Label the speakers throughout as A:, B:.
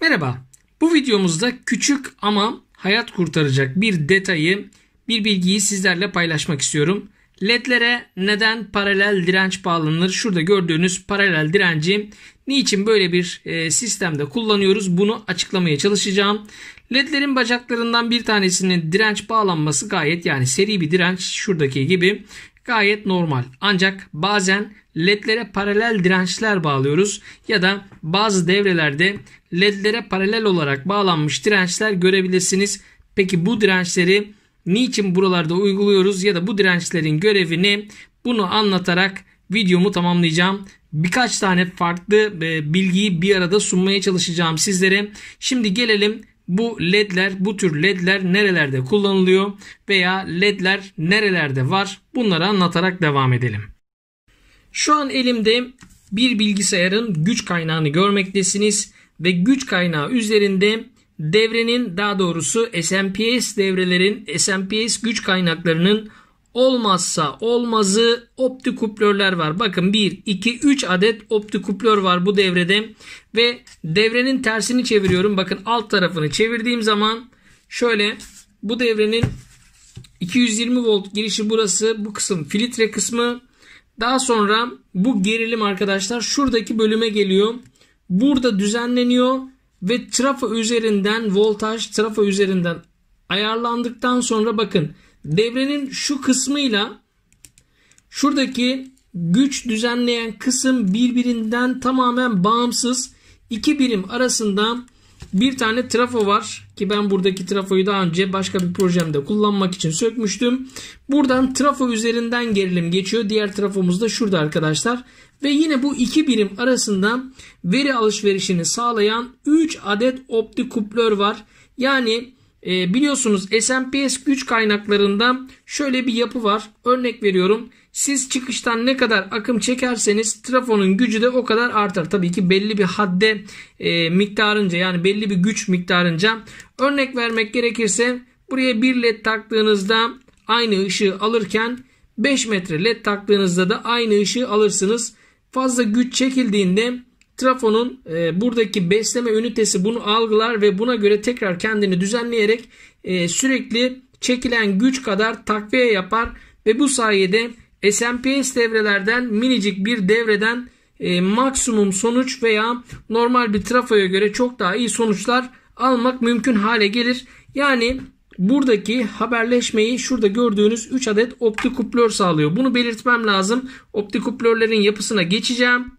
A: Merhaba. Bu videomuzda küçük ama hayat kurtaracak bir detayı, bir bilgiyi sizlerle paylaşmak istiyorum. LED'lere neden paralel direnç bağlanır? Şurada gördüğünüz paralel direnci niçin böyle bir e, sistemde kullanıyoruz? Bunu açıklamaya çalışacağım. LED'lerin bacaklarından bir tanesinin direnç bağlanması gayet yani seri bir direnç şuradaki gibi Gayet normal. Ancak bazen ledlere paralel dirençler bağlıyoruz ya da bazı devrelerde ledlere paralel olarak bağlanmış dirençler görebilirsiniz. Peki bu dirençleri niçin buralarda uyguluyoruz ya da bu dirençlerin görevi ne? Bunu anlatarak videomu tamamlayacağım. Birkaç tane farklı e, bilgiyi bir arada sunmaya çalışacağım sizlere. Şimdi gelelim bu ledler bu tür ledler nerelerde kullanılıyor veya ledler nerelerde var bunları anlatarak devam edelim. Şu an elimde bir bilgisayarın güç kaynağını görmektesiniz ve güç kaynağı üzerinde devrenin daha doğrusu SMPS devrelerin SMPS güç kaynaklarının Olmazsa olmazı optikuplörler var. Bakın 1, 2, 3 adet optikuplör var bu devrede. Ve devrenin tersini çeviriyorum. Bakın alt tarafını çevirdiğim zaman şöyle bu devrenin 220 volt girişi burası. Bu kısım filtre kısmı. Daha sonra bu gerilim arkadaşlar şuradaki bölüme geliyor. Burada düzenleniyor ve trafo üzerinden voltaj trafo üzerinden ayarlandıktan sonra bakın Devrenin şu kısmıyla şuradaki güç düzenleyen kısım birbirinden tamamen bağımsız. iki birim arasında bir tane trafo var ki ben buradaki trafoyu daha önce başka bir projemde kullanmak için sökmüştüm. Buradan trafo üzerinden gerilim geçiyor. Diğer trafomuz da şurada arkadaşlar. Ve yine bu iki birim arasında veri alışverişini sağlayan 3 adet optik optikuplör var. Yani e, biliyorsunuz S&PS güç kaynaklarında şöyle bir yapı var. Örnek veriyorum. Siz çıkıştan ne kadar akım çekerseniz trafonun gücü de o kadar artar. Tabii ki belli bir hadde e, miktarınca yani belli bir güç miktarınca. Örnek vermek gerekirse buraya bir led taktığınızda aynı ışığı alırken 5 metre led taktığınızda da aynı ışığı alırsınız. Fazla güç çekildiğinde Trafonun e, buradaki besleme ünitesi bunu algılar ve buna göre tekrar kendini düzenleyerek e, sürekli çekilen güç kadar takviye yapar ve bu sayede SMPS devrelerden minicik bir devreden e, maksimum sonuç veya normal bir trafoya göre çok daha iyi sonuçlar almak mümkün hale gelir. Yani buradaki haberleşmeyi şurada gördüğünüz 3 adet optik optikuplör sağlıyor. Bunu belirtmem lazım. Optik Optikuplörlerin yapısına geçeceğim.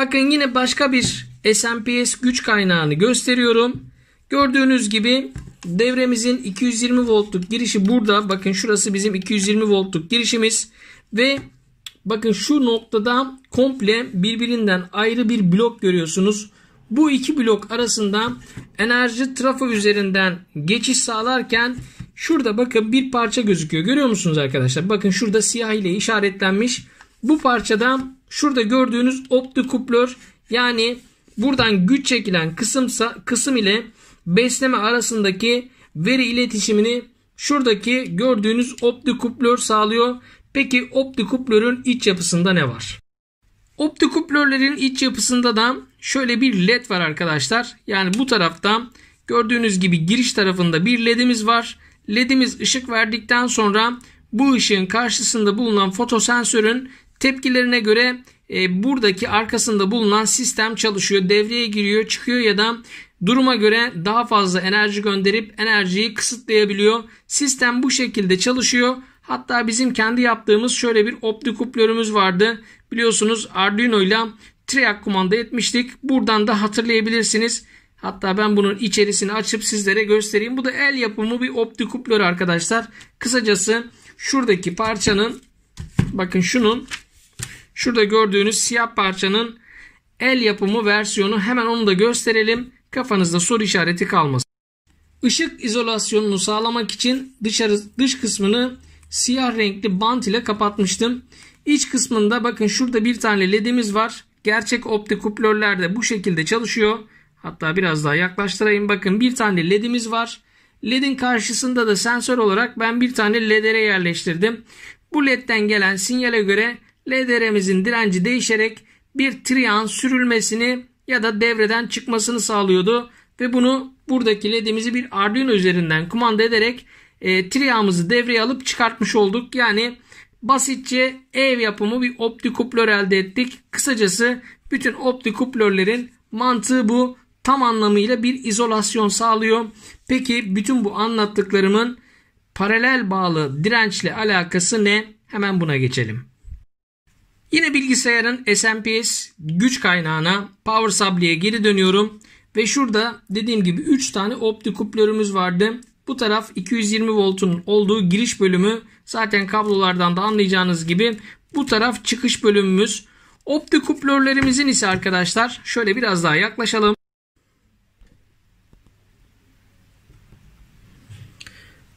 A: Bakın yine başka bir SMPS güç kaynağını gösteriyorum. Gördüğünüz gibi devremizin 220 voltluk girişi burada. Bakın şurası bizim 220 voltluk girişimiz. Ve bakın şu noktada komple birbirinden ayrı bir blok görüyorsunuz. Bu iki blok arasında enerji trafo üzerinden geçiş sağlarken şurada bakın bir parça gözüküyor. Görüyor musunuz arkadaşlar? Bakın şurada siyah ile işaretlenmiş. Bu parçadan. Şurada gördüğünüz optikuplör yani buradan güç çekilen kısımsa kısım ile besleme arasındaki veri iletişimini şuradaki gördüğünüz optikuplör sağlıyor. Peki optikuplörün iç yapısında ne var? Optikuplörlerin iç yapısında da şöyle bir led var arkadaşlar. Yani bu tarafta gördüğünüz gibi giriş tarafında bir ledimiz var. Ledimiz ışık verdikten sonra bu ışığın karşısında bulunan fotosensörün Tepkilerine göre e, buradaki arkasında bulunan sistem çalışıyor. Devreye giriyor, çıkıyor ya da duruma göre daha fazla enerji gönderip enerjiyi kısıtlayabiliyor. Sistem bu şekilde çalışıyor. Hatta bizim kendi yaptığımız şöyle bir optik kuplörümüz vardı. Biliyorsunuz Arduino ile Triac kumanda etmiştik. Buradan da hatırlayabilirsiniz. Hatta ben bunun içerisini açıp sizlere göstereyim. Bu da el yapımı bir optik kuplör arkadaşlar. Kısacası şuradaki parçanın bakın şunun Şurada gördüğünüz siyah parçanın el yapımı versiyonu hemen onu da gösterelim. Kafanızda soru işareti kalmasın. Işık izolasyonunu sağlamak için dışarı, dış kısmını siyah renkli bant ile kapatmıştım. İç kısmında bakın şurada bir tane ledimiz var. Gerçek optikuplörler de bu şekilde çalışıyor. Hatta biraz daha yaklaştırayım. Bakın bir tane ledimiz var. Ledin karşısında da sensör olarak ben bir tane ledere yerleştirdim. Bu ledden gelen sinyale göre LDR'mizin direnci değişerek bir trian sürülmesini ya da devreden çıkmasını sağlıyordu. Ve bunu buradaki ledimizi bir Arduino üzerinden kumanda ederek e, triyamızı devreye alıp çıkartmış olduk. Yani basitçe ev yapımı bir optikuplör elde ettik. Kısacası bütün optikuplörlerin mantığı bu. Tam anlamıyla bir izolasyon sağlıyor. Peki bütün bu anlattıklarımın paralel bağlı dirençle alakası ne? Hemen buna geçelim. Yine bilgisayarın SMPS güç kaynağına power supply'e geri dönüyorum. Ve şurada dediğim gibi 3 tane optik kuplörümüz vardı. Bu taraf 220 voltun olduğu giriş bölümü zaten kablolardan da anlayacağınız gibi bu taraf çıkış bölümümüz. Optik kuplörlerimizin ise arkadaşlar şöyle biraz daha yaklaşalım.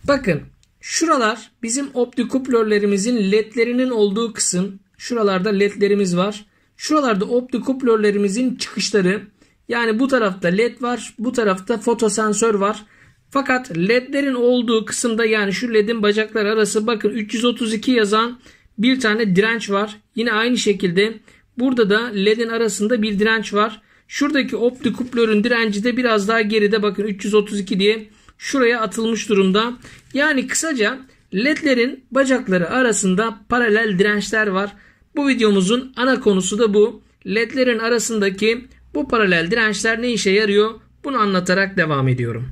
A: Bakın şuralar bizim optik kuplörlerimizin ledlerinin olduğu kısım Şuralarda ledlerimiz var. Şuralarda optikuplörlerimizin çıkışları. Yani bu tarafta led var. Bu tarafta fotosensör var. Fakat ledlerin olduğu kısımda yani şu ledin bacakları arası bakın 332 yazan bir tane direnç var. Yine aynı şekilde burada da ledin arasında bir direnç var. Şuradaki optikuplörün direnci de biraz daha geride bakın 332 diye şuraya atılmış durumda. Yani kısaca Ledlerin bacakları arasında paralel dirençler var. Bu videomuzun ana konusu da bu. Ledlerin arasındaki bu paralel dirençler ne işe yarıyor? Bunu anlatarak devam ediyorum.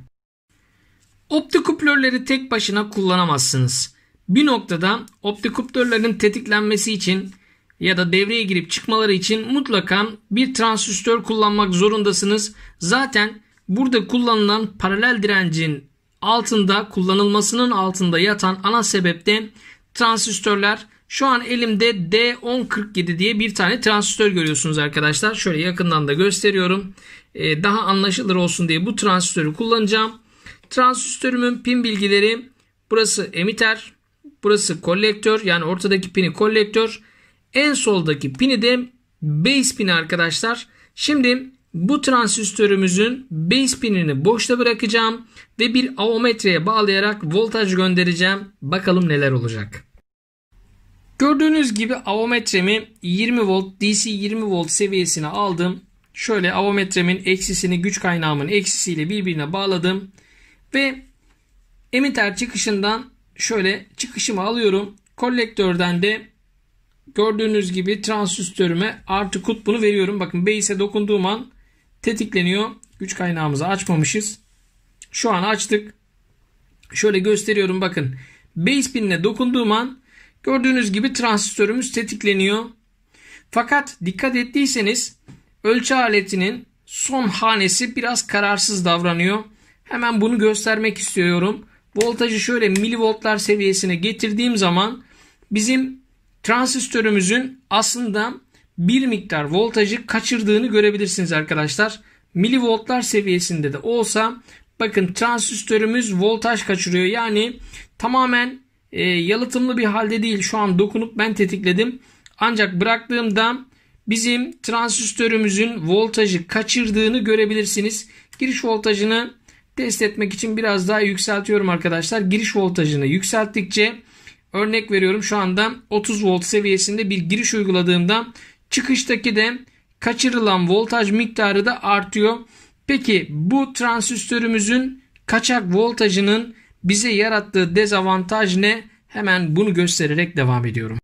A: Optikuplörleri tek başına kullanamazsınız. Bir noktada optikuplörlerin tetiklenmesi için ya da devreye girip çıkmaları için mutlaka bir transistör kullanmak zorundasınız. Zaten burada kullanılan paralel direncin altında kullanılmasının altında yatan ana sebep de transistörler. Şu an elimde D1047 diye bir tane transistör görüyorsunuz arkadaşlar. Şöyle yakından da gösteriyorum. Ee, daha anlaşılır olsun diye bu transistörü kullanacağım. Transistörümün pin bilgileri burası emiter. burası kolektör yani ortadaki pini kolektör. En soldaki pini de base pini arkadaşlar. Şimdi bu transistörümüzün base pinini boşta bırakacağım ve bir avometreye bağlayarak voltaj göndereceğim. Bakalım neler olacak. Gördüğünüz gibi avometremi 20 volt DC 20 volt seviyesine aldım. Şöyle avometremin eksisini güç kaynağımın eksisiyle birbirine bağladım. Ve emiter çıkışından şöyle çıkışımı alıyorum. Kolektörden de gördüğünüz gibi transistörüme artı kutbunu veriyorum. Bakın base'e dokunduğum an tetikleniyor. Güç kaynağımızı açmamışız. Şu an açtık. Şöyle gösteriyorum bakın. Base pin'ine dokunduğum an gördüğünüz gibi transistörümüz tetikleniyor. Fakat dikkat ettiyseniz ölçü aletinin son hanesi biraz kararsız davranıyor. Hemen bunu göstermek istiyorum. Voltajı şöyle milivoltlar seviyesine getirdiğim zaman bizim transistörümüzün aslında bir miktar voltajı kaçırdığını görebilirsiniz arkadaşlar. Milivoltlar seviyesinde de olsa Bakın transistörümüz voltaj kaçırıyor. Yani tamamen e, yalıtımlı bir halde değil. Şu an dokunup ben tetikledim. Ancak bıraktığımda bizim transistörümüzün voltajı kaçırdığını görebilirsiniz. Giriş voltajını test etmek için biraz daha yükseltiyorum arkadaşlar. Giriş voltajını yükselttikçe örnek veriyorum şu anda 30 volt seviyesinde bir giriş uyguladığımda çıkıştaki de kaçırılan voltaj miktarı da artıyor. Peki bu transistörümüzün kaçak voltajının bize yarattığı dezavantaj ne? Hemen bunu göstererek devam ediyorum.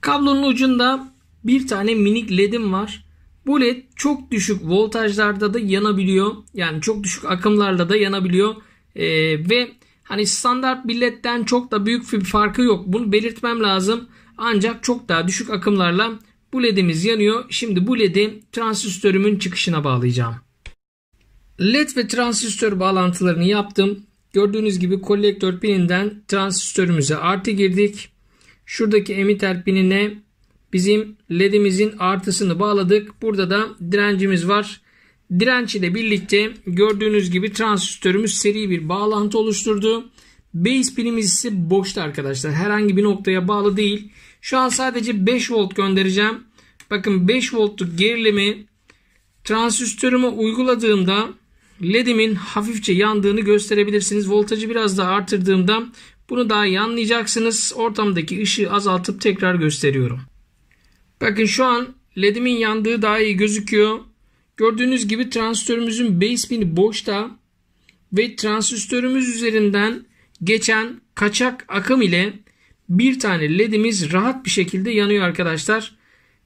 A: Kablonun ucunda bir tane minik ledim var. Bu led çok düşük voltajlarda da yanabiliyor. Yani çok düşük akımlarla da yanabiliyor. Ee, ve hani standart bir ledden çok da büyük bir farkı yok. Bunu belirtmem lazım. Ancak çok daha düşük akımlarla bu ledimiz yanıyor. Şimdi bu ledi transistörümün çıkışına bağlayacağım. LED ve transistör bağlantılarını yaptım. Gördüğünüz gibi kolektör pininden transistörümüze artı girdik. Şuradaki emitter pinine bizim ledimizin artısını bağladık. Burada da direncimiz var. Direnç ile birlikte gördüğünüz gibi transistörümüz seri bir bağlantı oluşturdu. Base pinimiz ise boşta arkadaşlar. Herhangi bir noktaya bağlı değil. Şu an sadece 5 volt göndereceğim. Bakın 5 voltluk gerilimi transistörüme uyguladığımda ledimin hafifçe yandığını gösterebilirsiniz. Voltajı biraz daha artırdığımda bunu daha iyi anlayacaksınız. Ortamdaki ışığı azaltıp tekrar gösteriyorum. Bakın şu an ledimin yandığı daha iyi gözüküyor. Gördüğünüz gibi transistörümüzün base pini boşta ve transistörümüz üzerinden geçen kaçak akım ile bir tane ledimiz rahat bir şekilde yanıyor arkadaşlar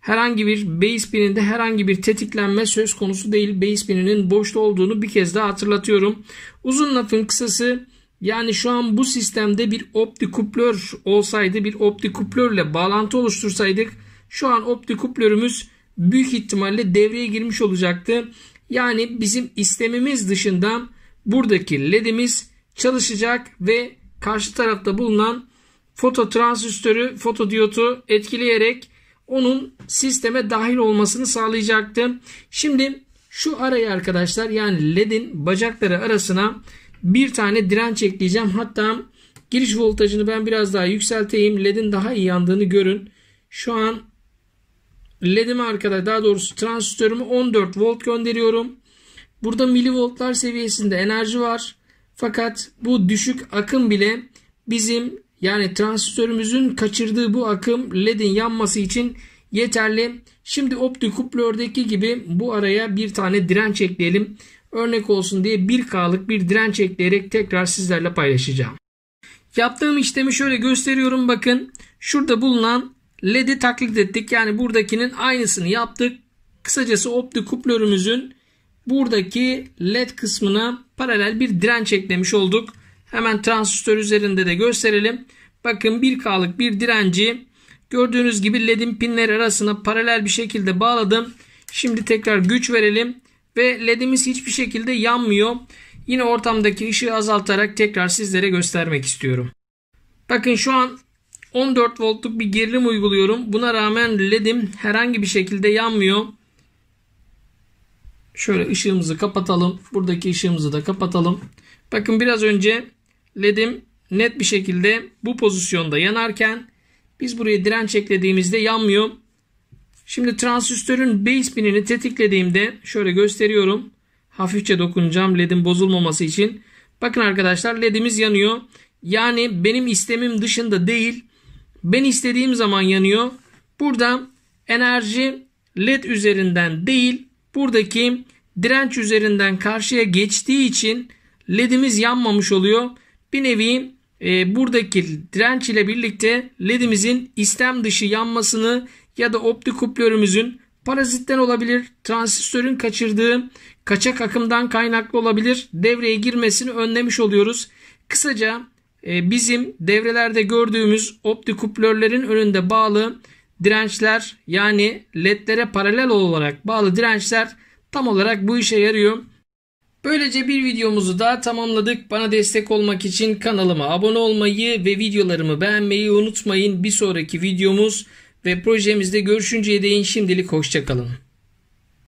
A: herhangi bir base pininde herhangi bir tetiklenme söz konusu değil. Base pininin boşta olduğunu bir kez daha hatırlatıyorum. Uzun lafın kısası yani şu an bu sistemde bir optikuplör olsaydı bir optikuplörle bağlantı oluştursaydık şu an optikuplörümüz büyük ihtimalle devreye girmiş olacaktı. Yani bizim istemimiz dışında buradaki ledimiz çalışacak ve karşı tarafta bulunan foto transistörü, fotodiyotu etkileyerek onun sisteme dahil olmasını sağlayacaktı. Şimdi şu arayı arkadaşlar yani ledin bacakları arasına bir tane direnç ekleyeceğim. Hatta giriş voltajını ben biraz daha yükselteyim. Ledin daha iyi yandığını görün. Şu an ledimi arkadaşlar daha doğrusu transistörümü 14 volt gönderiyorum. Burada milivoltlar seviyesinde enerji var. Fakat bu düşük akım bile bizim yani transistörümüzün kaçırdığı bu akım LED'in yanması için yeterli. Şimdi optikuplördeki gibi bu araya bir tane direnç ekleyelim. Örnek olsun diye 1K'lık bir direnç ekleyerek tekrar sizlerle paylaşacağım. Yaptığım işlemi şöyle gösteriyorum bakın. Şurada bulunan LED'i taklit ettik. Yani buradakinin aynısını yaptık. Kısacası optikuplörümüzün buradaki led kısmına paralel bir direnç eklemiş olduk. Hemen transistör üzerinde de gösterelim. Bakın 1K'lık bir direnci gördüğünüz gibi ledin pinleri arasına paralel bir şekilde bağladım. Şimdi tekrar güç verelim ve ledimiz hiçbir şekilde yanmıyor. Yine ortamdaki ışığı azaltarak tekrar sizlere göstermek istiyorum. Bakın şu an 14 voltluk bir gerilim uyguluyorum. Buna rağmen ledim herhangi bir şekilde yanmıyor. Şöyle ışığımızı kapatalım. Buradaki ışığımızı da kapatalım. Bakın biraz önce LED'im net bir şekilde bu pozisyonda yanarken biz buraya direnç eklediğimizde yanmıyor. Şimdi transistörün base pinini tetiklediğimde şöyle gösteriyorum. Hafifçe dokunacağım ledin bozulmaması için. Bakın arkadaşlar ledimiz yanıyor. Yani benim istemim dışında değil. Ben istediğim zaman yanıyor. Burada enerji led üzerinden değil buradaki direnç üzerinden karşıya geçtiği için ledimiz yanmamış oluyor bir nevi e, buradaki direnç ile birlikte ledimizin istem dışı yanmasını ya da optik kuplörümüzün parazitten olabilir, transistörün kaçırdığı kaçak akımdan kaynaklı olabilir devreye girmesini önlemiş oluyoruz. Kısaca e, bizim devrelerde gördüğümüz optik kuplörlerin önünde bağlı dirençler yani ledlere paralel olarak bağlı dirençler tam olarak bu işe yarıyor. Böylece bir videomuzu daha tamamladık. Bana destek olmak için kanalıma abone olmayı ve videolarımı beğenmeyi unutmayın. Bir sonraki videomuz ve projemizde görüşünceye değin şimdilik hoşçakalın.